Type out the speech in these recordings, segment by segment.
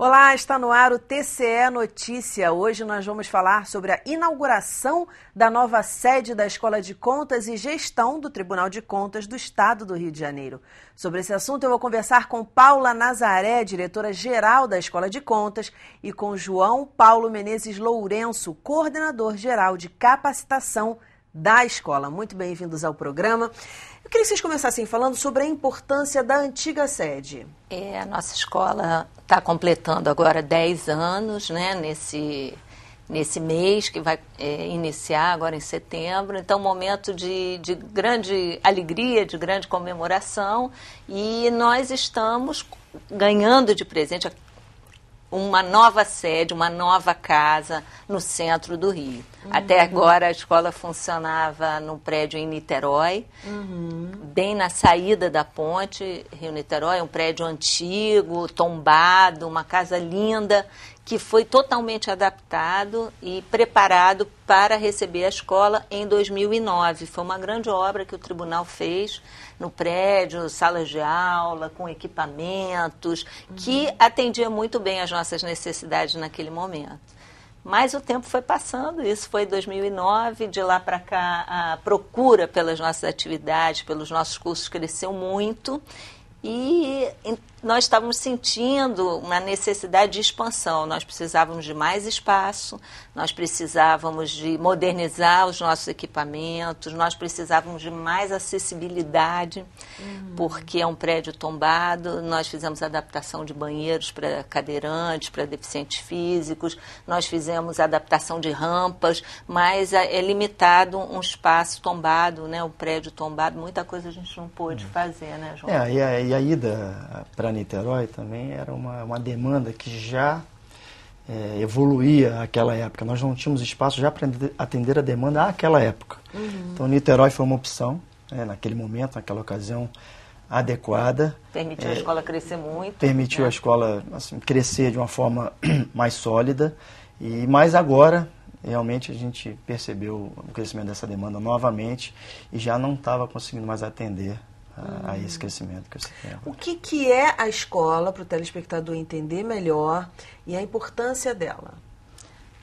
Olá, está no ar o TCE Notícia. Hoje nós vamos falar sobre a inauguração da nova sede da Escola de Contas e Gestão do Tribunal de Contas do Estado do Rio de Janeiro. Sobre esse assunto, eu vou conversar com Paula Nazaré, diretora-geral da Escola de Contas, e com João Paulo Menezes Lourenço, coordenador-geral de capacitação da escola. Muito bem-vindos ao programa. Eu queria que vocês começassem falando sobre a importância da antiga sede. É, a nossa escola está completando agora 10 anos, né, nesse, nesse mês que vai é, iniciar agora em setembro. Então, momento de, de grande alegria, de grande comemoração. E nós estamos ganhando de presente uma nova sede, uma nova casa no centro do Rio. Uhum. Até agora a escola funcionava num prédio em Niterói, uhum. bem na saída da ponte Rio-Niterói, um prédio antigo, tombado, uma casa linda que foi totalmente adaptado e preparado para receber a escola em 2009. Foi uma grande obra que o tribunal fez no prédio, salas de aula, com equipamentos, uhum. que atendia muito bem as nossas necessidades naquele momento. Mas o tempo foi passando, isso foi 2009, de lá para cá a procura pelas nossas atividades, pelos nossos cursos cresceu muito. E nós estávamos sentindo uma necessidade de expansão. Nós precisávamos de mais espaço, nós precisávamos de modernizar os nossos equipamentos, nós precisávamos de mais acessibilidade, uhum. porque é um prédio tombado. Nós fizemos adaptação de banheiros para cadeirantes, para deficientes físicos, nós fizemos adaptação de rampas, mas é, é limitado um espaço tombado, né? um prédio tombado. Muita coisa a gente não pôde uhum. fazer, né, João? É, e a, e a ida para para Niterói também era uma, uma demanda que já é, evoluía aquela época. Nós não tínhamos espaço já para atender a demanda àquela época. Uhum. Então, Niterói foi uma opção, né, naquele momento, naquela ocasião adequada. Permitiu é, a escola crescer muito. Permitiu né? a escola assim, crescer de uma forma mais sólida. E mais agora, realmente, a gente percebeu o crescimento dessa demanda novamente e já não estava conseguindo mais atender a, a hum. esse crescimento que O que, que é a escola, para o telespectador entender melhor, e a importância dela?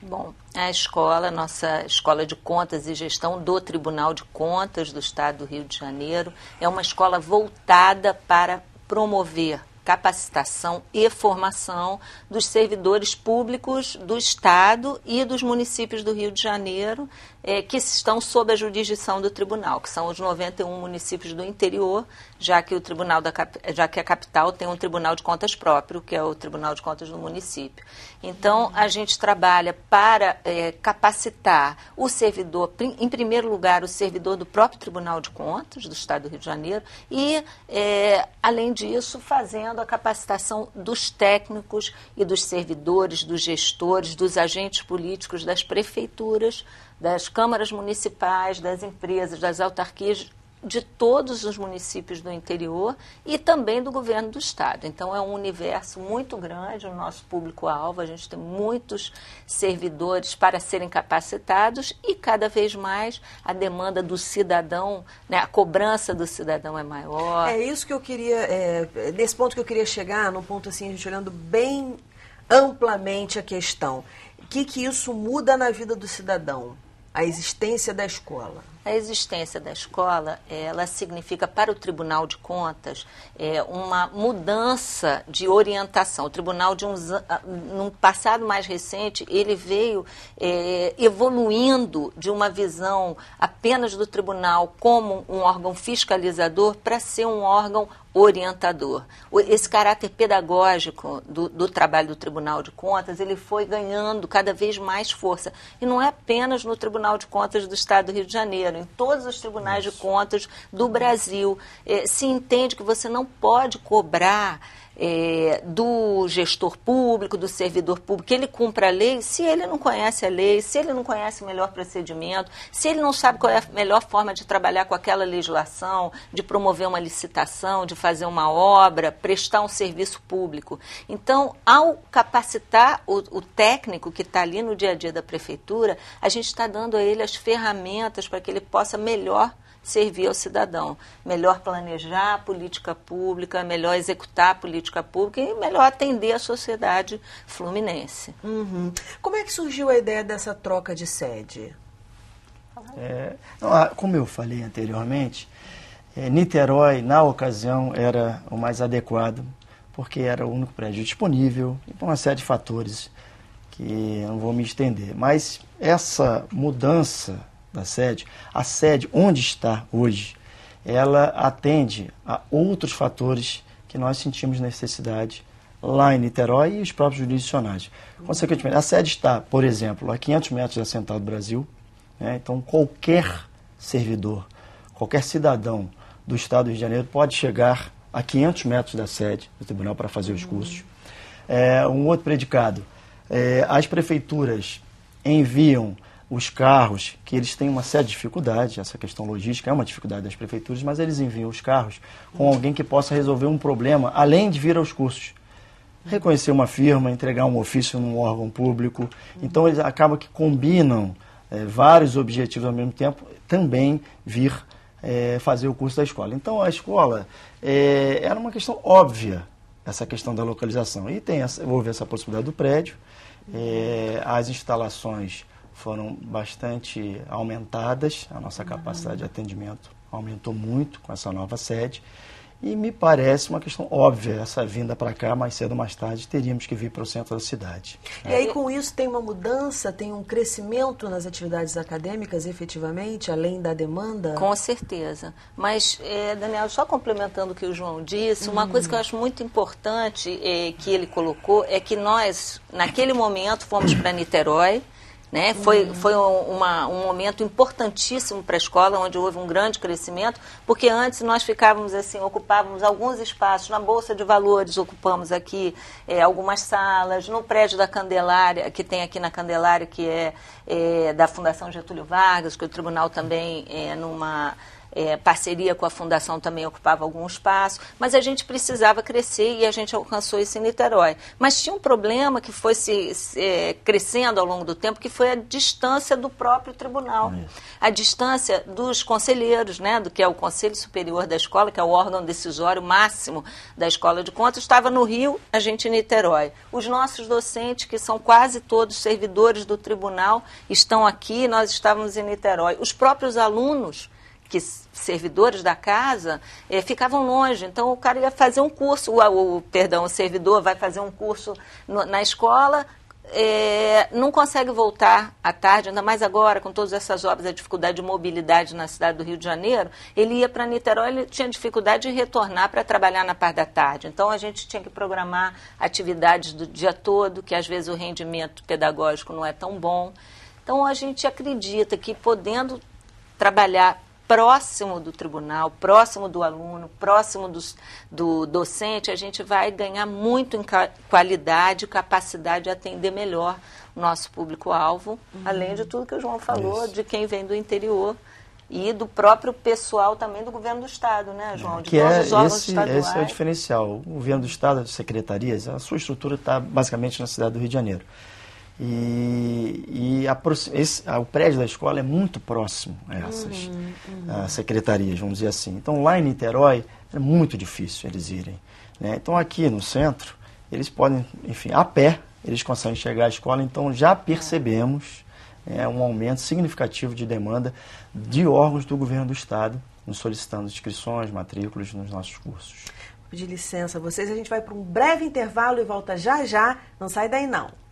Bom, a escola, nossa Escola de Contas e Gestão do Tribunal de Contas do Estado do Rio de Janeiro, é uma escola voltada para promover capacitação e formação dos servidores públicos do Estado e dos municípios do Rio de Janeiro, é, que estão sob a jurisdição do tribunal, que são os 91 municípios do interior, já que, o tribunal da, já que a capital tem um tribunal de contas próprio, que é o Tribunal de Contas do município. Então, a gente trabalha para é, capacitar o servidor, em primeiro lugar, o servidor do próprio Tribunal de Contas do Estado do Rio de Janeiro, e, é, além disso, fazendo fazendo a capacitação dos técnicos e dos servidores, dos gestores, dos agentes políticos, das prefeituras, das câmaras municipais, das empresas, das autarquias de todos os municípios do interior e também do governo do estado. Então é um universo muito grande o nosso público-alvo, a gente tem muitos servidores para serem capacitados e cada vez mais a demanda do cidadão, né, a cobrança do cidadão é maior. É isso que eu queria, é, nesse ponto que eu queria chegar, num ponto assim, a gente olhando bem amplamente a questão. O que, que isso muda na vida do cidadão? A existência da escola. A existência da escola, ela significa para o Tribunal de Contas é, uma mudança de orientação. O Tribunal, de uns, ah, num passado mais recente, ele veio é, evoluindo de uma visão apenas do Tribunal como um órgão fiscalizador para ser um órgão orientador. Esse caráter pedagógico do, do, trabalho do Tribunal de Contas, ele foi ganhando cada vez mais força. E não é apenas no Tribunal de Contas do Estado do Rio de Janeiro, em todos os tribunais Isso. de contas do Brasil. Eh, se entende que você não pode cobrar é, do gestor público, do servidor público, que ele cumpra a lei, se ele não conhece a lei, se ele não conhece o melhor procedimento, se ele não sabe qual é a melhor forma de trabalhar com aquela legislação, de promover uma licitação, de fazer uma obra, prestar um serviço público. Então, ao capacitar o, o técnico que está ali no dia a dia da prefeitura, a gente está dando a ele as ferramentas para que ele possa melhor servir ao cidadão. Melhor planejar a política pública, melhor executar a política pública e melhor atender a sociedade fluminense. Uhum. Como é que surgiu a ideia dessa troca de sede? É, não, ah, como eu falei anteriormente, é, Niterói, na ocasião, era o mais adequado, porque era o único prédio disponível, e por uma série de fatores que eu não vou me estender. Mas essa mudança da sede, a sede onde está hoje, ela atende a outros fatores que nós sentimos necessidade lá em Niterói e os próprios jurisdicionais. Consequentemente, a sede está, por exemplo, a 500 metros da Central do Brasil, né? então qualquer servidor, qualquer cidadão do Estado do Rio de Janeiro pode chegar a 500 metros da sede do tribunal para fazer os cursos. É, um outro predicado, é, as prefeituras enviam os carros, que eles têm uma certa dificuldade, essa questão logística é uma dificuldade das prefeituras, mas eles enviam os carros com uhum. alguém que possa resolver um problema, além de vir aos cursos. Reconhecer uma firma, entregar um ofício num órgão público. Uhum. Então, eles acabam que combinam é, vários objetivos ao mesmo tempo, também vir é, fazer o curso da escola. Então, a escola é, era uma questão óbvia, essa questão da localização. E tem essa, houve essa possibilidade do prédio, as instalações foram bastante aumentadas, a nossa capacidade de atendimento aumentou muito com essa nova sede. E me parece uma questão óbvia essa vinda para cá, mais cedo ou mais tarde teríamos que vir para o centro da cidade. E aí, com isso, tem uma mudança, tem um crescimento nas atividades acadêmicas, efetivamente, além da demanda? Com certeza. Mas, é, Daniel, só complementando o que o João disse, uma hum. coisa que eu hum. acho muito importante é, que ele colocou é que nós, naquele momento, fomos para Niterói né? Foi, foi uma, um momento importantíssimo para a escola, onde houve um grande crescimento, porque antes nós ficávamos assim, ocupávamos alguns espaços, na Bolsa de Valores ocupamos aqui é, algumas salas, no prédio da Candelária, que tem aqui na Candelária, que é, é da Fundação Getúlio Vargas, que o tribunal também é numa é, parceria com a Fundação também ocupava algum espaço, mas a gente precisava crescer e a gente alcançou isso em Niterói. Mas tinha um problema que foi se, se é, crescendo ao longo do tempo, que foi a distância do próprio tribunal, é a distância dos conselheiros, né, do que é o Conselho Superior da Escola, que é o órgão decisório máximo da Escola de Contas, estava no Rio, a gente em Niterói. Os nossos docentes, que são quase todos servidores do tribunal, estão aqui, nós estávamos em Niterói. Os próprios alunos que servidores da casa eh, ficavam longe. Então o cara ia fazer um curso, o, o perdão, o servidor vai fazer um curso no, na escola, eh, não consegue voltar à tarde, ainda mais agora com todas essas obras, a dificuldade de mobilidade na cidade do Rio de Janeiro. Ele ia para Niterói, ele tinha dificuldade de retornar para trabalhar na parte da tarde. Então a gente tinha que programar atividades do dia todo, que às vezes o rendimento pedagógico não é tão bom. Então a gente acredita que podendo trabalhar próximo do tribunal, próximo do aluno, próximo dos, do docente, a gente vai ganhar muito em qualidade, capacidade de atender melhor o nosso público-alvo, uhum. além de tudo que o João falou, Isso. de quem vem do interior e do próprio pessoal também do governo do estado, né, é, João? De que é esse, esse, é o diferencial. O governo do estado, as secretarias, a sua estrutura está basicamente na cidade do Rio de Janeiro. E, e a, esse, a, o prédio da escola é muito próximo a essas. Uhum uh, secretarias, vamos dizer assim. Então, lá em Niterói, é muito difícil eles irem. Né? Então, aqui no centro, eles podem, enfim, a pé, eles conseguem chegar à escola. Então, já percebemos né, um aumento significativo de demanda de órgãos do governo do Estado nos solicitando inscrições, matrículas nos nossos cursos. Vou pedir licença a vocês, a gente vai para um breve intervalo e volta já já. Não sai daí, não.